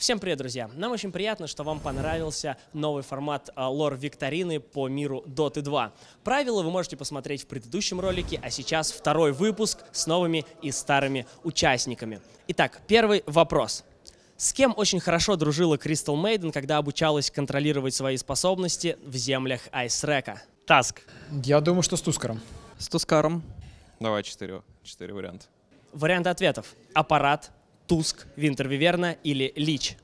Всем привет, друзья! Нам очень приятно, что вам понравился новый формат а, лор-викторины по миру Dota 2. Правила вы можете посмотреть в предыдущем ролике, а сейчас второй выпуск с новыми и старыми участниками. Итак, первый вопрос. С кем очень хорошо дружила Кристал Мейден, когда обучалась контролировать свои способности в землях Айсрека? Таск. Я думаю, что с Тускаром. С Тускаром. Давай четыре, четыре варианта. Варианты ответов. Аппарат, Туск, Винтер Виверна или Лич?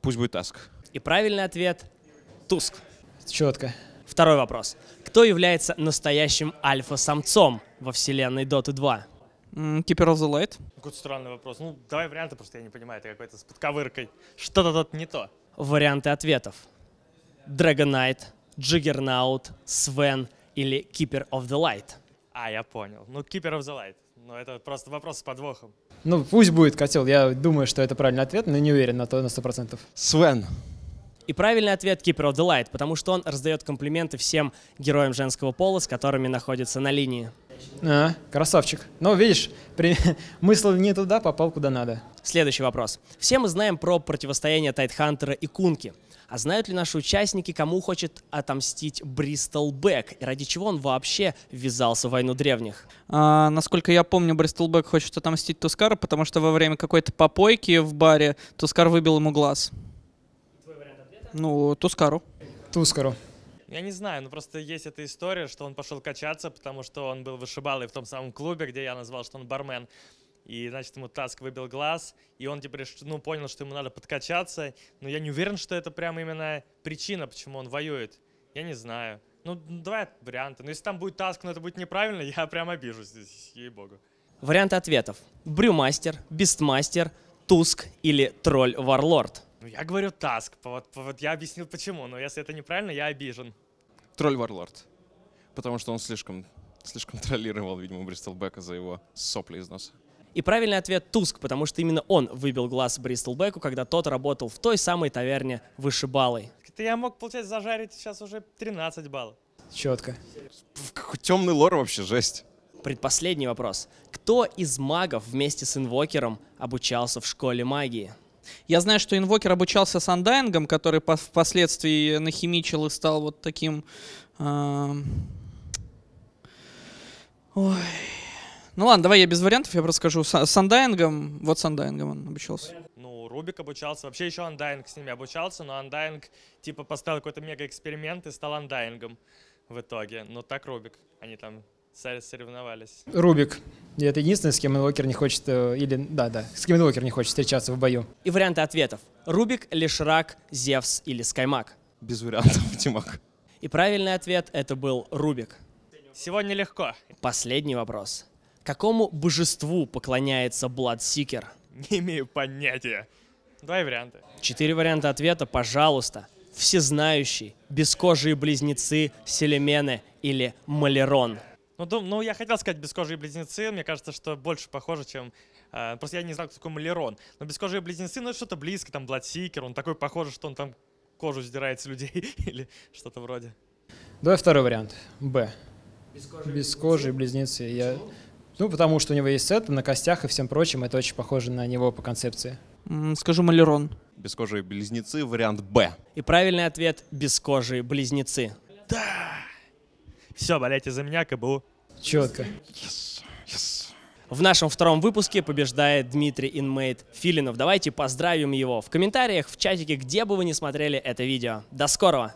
Пусть будет Таск. И правильный ответ — Туск. Четко. Второй вопрос. Кто является настоящим альфа-самцом во вселенной Dota 2? Keeper of the Light. Какой-то странный вопрос. Ну, давай варианты, просто я не понимаю. Это какой-то с подковыркой. Что-то тут не то. Варианты ответов. Dragonite, Juggernaut, Свен или Keeper of the Light. А, я понял. Ну, Keeper of the Light. Ну, это просто вопрос с подвохом. Ну, пусть будет котел. Я думаю, что это правильный ответ, но не уверен на то на 100%. Свен. И правильный ответ Keeper of the Light, потому что он раздает комплименты всем героям женского пола, с которыми находится на линии. А, красавчик. Ну, видишь, при... мысл не туда, попал куда надо. Следующий вопрос. Все мы знаем про противостояние Тайтхантера и Кунки. А знают ли наши участники, кому хочет отомстить Бристол Бэк? И ради чего он вообще ввязался в войну древних? А, насколько я помню, Бристол Бэк хочет отомстить Тускару, потому что во время какой-то попойки в баре Тускар выбил ему глаз. Твой вариант ответа? Ну, Тускару. Тускару. Я не знаю, но ну, просто есть эта история, что он пошел качаться, потому что он был вышибалой в том самом клубе, где я назвал, что он бармен. И, значит, ему Таск выбил глаз, и он теперь, ну, понял, что ему надо подкачаться. Но я не уверен, что это прямо именно причина, почему он воюет. Я не знаю. Ну, давай варианты. Но ну, если там будет Таск, но это будет неправильно, я прям обижусь здесь, ей-богу. Варианты ответов. Брюмастер, бестмастер, Туск или Тролль-Варлорд. Ну, я говорю Таск. Вот, вот я объяснил, почему. Но если это неправильно, я обижен. Тролль Варлорд. Потому что он слишком, слишком троллировал, видимо, Бристолбека за его сопли из носа. И правильный ответ — Туск, потому что именно он выбил глаз Бристолбеку, когда тот работал в той самой таверне вышибалой. Это я мог, получать зажарить сейчас уже 13 баллов. Четко. Какой темный лор вообще, жесть. Предпоследний вопрос. Кто из магов вместе с инвокером обучался в школе магии? Я знаю, что инвокер обучался с андайнгом, который впоследствии нахимичил и стал вот таким... Эм, ой. Ну ладно, давай я без вариантов, я просто скажу. С андайнгом, вот с андайнгом он обучался. Ну, Рубик обучался, вообще еще андайнг с ними обучался, но андайнг типа поставил какой-то мега-эксперимент и стал андайнгом в итоге. Но ну, так Рубик, они а там соревновались. Рубик. И это единственное, с кем Локер не хочет, э, или, да, да, с кем Локер не хочет встречаться в бою. И варианты ответов. Рубик, Лешрак, Зевс или Скаймак. Без вариантов, Тимак. И правильный ответ это был Рубик. Сегодня легко. Последний вопрос. Какому божеству поклоняется Бладсикер? Не имею понятия. Два варианта. Четыре варианта ответа, пожалуйста. Всезнающий, бескожие близнецы, селемены или малерон. Ну, дум, ну, я хотел сказать «Бескожие близнецы», мне кажется, что больше похоже, чем... Э, просто я не знаю, кто такой Малерон. Но «Бескожие близнецы», ну, что-то близкое, там, Бладсикер, он такой похож, что он там кожу сдирает с людей или что-то вроде. Давай второй вариант. «Б». «Бескожие, Бескожие близнецы». близнецы. Я... Ну, потому что у него есть сет на костях и всем прочим, это очень похоже на него по концепции. Скажу Малерон. «Бескожие близнецы» — вариант «Б». И правильный ответ — «Бескожие близнецы». Да! Все, болейте за меня, КБУ. Четко. Yes. Yes. В нашем втором выпуске побеждает Дмитрий Инмейт Филинов. Давайте поздравим его в комментариях, в чатике, где бы вы не смотрели это видео. До скорого!